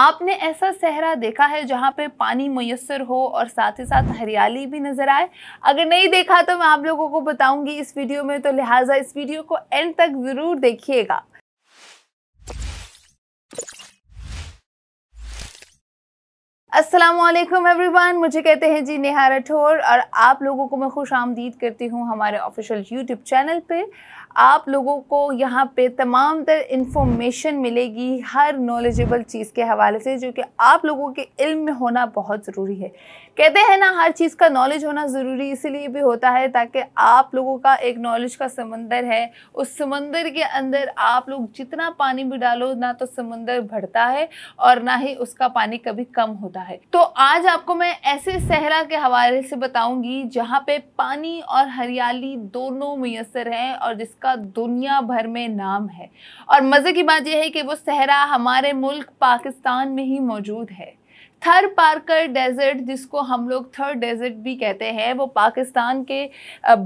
आपने ऐसा सहरा देखा है जहाँ पे पानी मैसर हो और साथ ही साथ हरियाली भी नज़र आए अगर नहीं देखा तो मैं आप लोगों को बताऊंगी इस वीडियो में तो लिहाजा इस वीडियो को एंड तक ज़रूर देखिएगा असलम एवरीवन मुझे कहते हैं जी नेहा राठौर और आप लोगों को मैं खुश आमदीद करती हूँ हमारे ऑफिशियल यूट्यूब चैनल पे आप लोगों को यहाँ पे तमाम तर इन्फॉर्मेशन मिलेगी हर नॉलेजेबल चीज़ के हवाले से जो कि आप लोगों के इल्म में होना बहुत ज़रूरी है कहते हैं ना हर चीज़ का नॉलेज होना ज़रूरी इसीलिए भी होता है ताकि आप लोगों का एक नॉलेज का समंदर है उस समंदर के अंदर आप लोग जितना पानी भी डालो ना तो समंदर बढ़ता है और ना ही उसका पानी कभी कम होता है है तो आज आपको मैं ऐसे सहरा के हवाले से बताऊंगी जहाँ पे पानी और हरियाली दोनों मैसर हैं और जिसका दुनिया भर में नाम है और मज़े की बात यह है कि वो सहरा हमारे मुल्क पाकिस्तान में ही मौजूद है थर पार्कर डेजर्ट जिसको हम लोग थर डेजर्ट भी कहते हैं वो पाकिस्तान के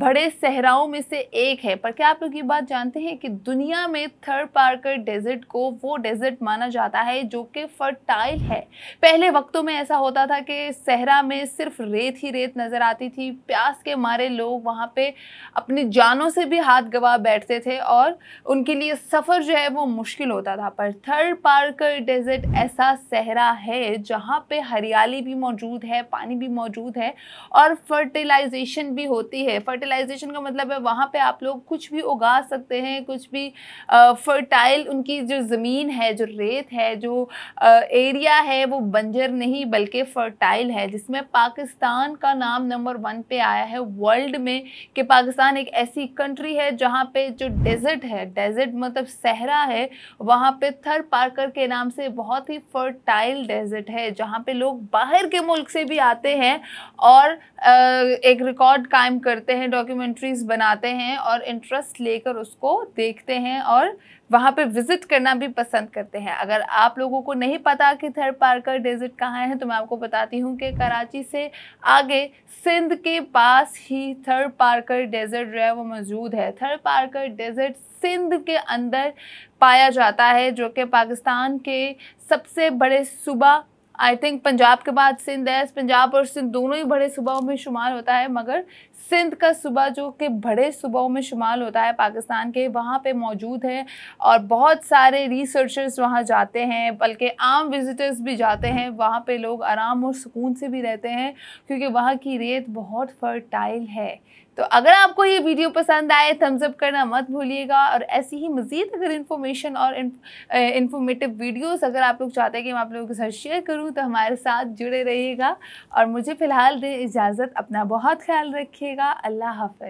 बड़े सहराओं में से एक है पर क्या आप लोग ये बात जानते हैं कि दुनिया में थर पार्कर डेजर्ट को वो डेजर्ट माना जाता है जो कि फर्टाइल है पहले वक्तों में ऐसा होता था कि सहरा में सिर्फ रेत ही रेत नज़र आती थी प्यास के मारे लोग वहाँ पे अपनी जानों से भी हाथ गवा बैठते थे और उनके लिए सफ़र जो है वो मुश्किल होता था पर थर पार्कर डेजर्ट ऐसा सहरा है जहाँ पे हरियाली भी मौजूद है पानी भी मौजूद है और फर्टिलाइजेशन भी होती है फर्टिलाइजेशन का मतलब है वहाँ पे आप लोग कुछ भी उगा सकते हैं कुछ भी फर्टाइल उनकी जो ज़मीन है जो रेत है जो एरिया है वो बंजर नहीं बल्कि फर्टाइल है जिसमें पाकिस्तान का नाम नंबर वन पे आया है वर्ल्ड में कि पाकिस्तान एक ऐसी कंट्री है जहाँ पे जो डेजर्ट है डेजर्ट मतलब सहरा है वहाँ पे थर पार्कर के नाम से बहुत ही फर्टाइल डेजर्ट है जहाँ जहाँ पे लोग बाहर के मुल्क से भी आते हैं और एक रिकॉर्ड कायम करते हैं डॉक्यूमेंट्रीज बनाते हैं और इंटरेस्ट लेकर उसको देखते हैं और वहाँ पे विज़िट करना भी पसंद करते हैं अगर आप लोगों को नहीं पता कि थर्ड पार्कर डेजर्ट कहाँ है तो मैं आपको बताती हूँ कि कराची से आगे सिंध के पास ही थर्ड पार्कर डेजर्ट जो है वो मौजूद है थर्ड पार्कर डेजर्ट सिंध के अंदर पाया जाता है जो कि पाकिस्तान के सबसे बड़े सूबा आई थिंक पंजाब के बाद सिंध है पंजाब और सिंध दोनों ही बड़े सुबहों में शुमार होता है मगर सिंध का सुबह जो कि बड़े सुबहों में शुमार होता है पाकिस्तान के वहाँ पे मौजूद है और बहुत सारे रिसर्चर्स वहाँ जाते हैं बल्कि आम विजिटर्स भी जाते हैं वहाँ पे लोग आराम और सुकून से भी रहते हैं क्योंकि वहाँ की रेत बहुत फर्टाइल है तो अगर आपको ये वीडियो पसंद आए थम्सअप करना मत भूलिएगा और ऐसी ही मज़ीद अगर इन्फॉर्मेशन और इन्फॉर्मेटिव वीडियोस अगर आप लोग चाहते हैं कि मैं आप लोगों के साथ शेयर करूँ तो हमारे साथ जुड़े रहिएगा और मुझे फ़िलहाल दें इजाज़त अपना बहुत ख्याल रखिएगा अल्लाह हाफ